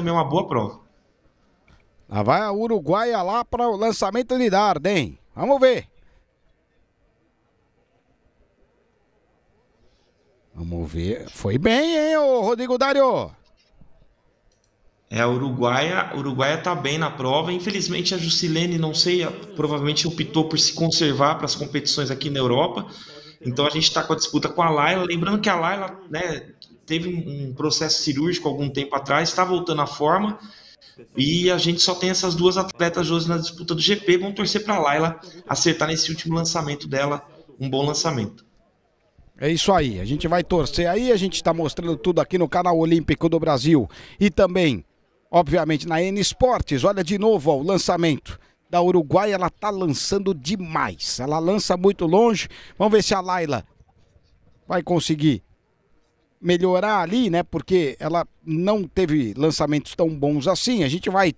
também é uma boa prova. Lá vai a Uruguaia lá para o lançamento de Darden. Vamos ver. Vamos ver. Foi bem, hein, Rodrigo Dario É, a Uruguaia, está Uruguaia tá bem na prova. Infelizmente a Juscelene, não sei, provavelmente optou por se conservar para as competições aqui na Europa. Então a gente está com a disputa com a Laila. Lembrando que a Laila, né, teve um processo cirúrgico algum tempo atrás, está voltando à forma. E a gente só tem essas duas atletas hoje na disputa do GP. Vamos torcer para a Laila acertar nesse último lançamento dela, um bom lançamento. É isso aí, a gente vai torcer aí, a gente está mostrando tudo aqui no canal Olímpico do Brasil e também, obviamente, na N Esportes. Olha de novo ó, o lançamento da Uruguai, ela está lançando demais. Ela lança muito longe. Vamos ver se a Laila vai conseguir melhorar ali, né? Porque ela não teve lançamentos tão bons assim. A gente vai